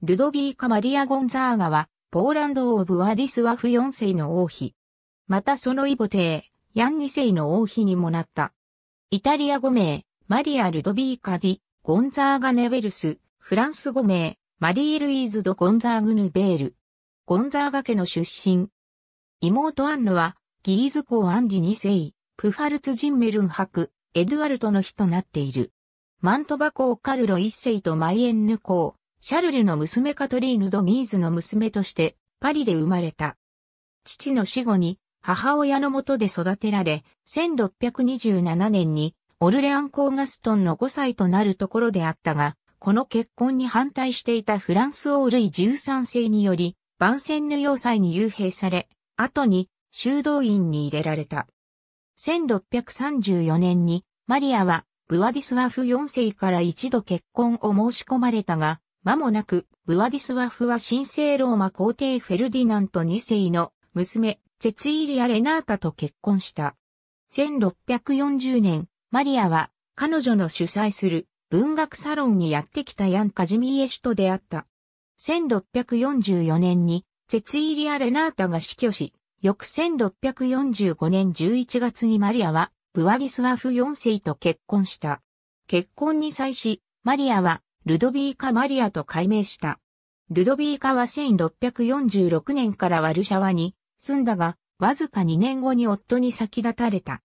ルドビーカ・マリア・ゴンザーガは、ポーランドオブワディスワフ4世の王妃。またその異母帝、ヤン2世の王妃にもなった。イタリア語名、マリア・ルドビーカ・ディ、ゴンザーガ・ネベルス、フランス語名、マリー・ルイーズ・ド・ゴンザーグ・ヌベール。ゴンザーガ家の出身。妹アンヌは、ギーズ公アンリ2世、プファルツ・ジンメルン博、エドゥアルトの日となっている。マントバ公カルロ1世とマイエンヌ公、シャルルの娘カトリーヌ・ド・ギーズの娘として、パリで生まれた。父の死後に、母親のもとで育てられ、1627年に、オルレアンコーガストンの5歳となるところであったが、この結婚に反対していたフランス王類13世により、万戦の要塞に幽閉され、後に修道院に入れられた。1634年にマリアはブワディスワフ4世から一度結婚を申し込まれたが、間もなく、ブワディスワフは神聖ローマ皇帝フェルディナント2世の娘、ツツイリア・レナータと結婚した。1640年、マリアは彼女の主催する文学サロンにやってきたヤン・カジミエシュと出会った。1644年にツツイリア・レナータが死去し、翌1645年11月にマリアはブワディスワフ4世と結婚した。結婚に際し、マリアはルドビーカ・マリアと改名した。ルドビーカは1646年からワルシャワに住んだが、わずか2年後に夫に先立たれた。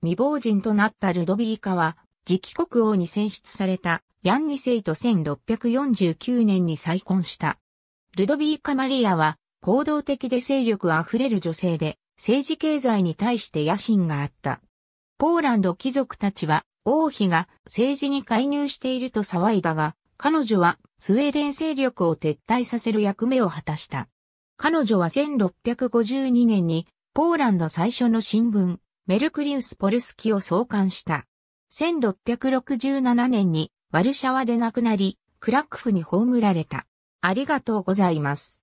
未亡人となったルドビーカは、次期国王に選出されたヤンニ世と1649年に再婚した。ルドビーカ・マリアは行動的で勢力あふれる女性で政治経済に対して野心があった。ポーランド貴族たちは王妃が政治に介入していると騒いだが、彼女はスウェーデン勢力を撤退させる役目を果たした。彼女は1652年にポーランド最初の新聞、メルクリウス・ポルスキを創刊した。1667年にワルシャワで亡くなり、クラックフに葬られた。ありがとうございます。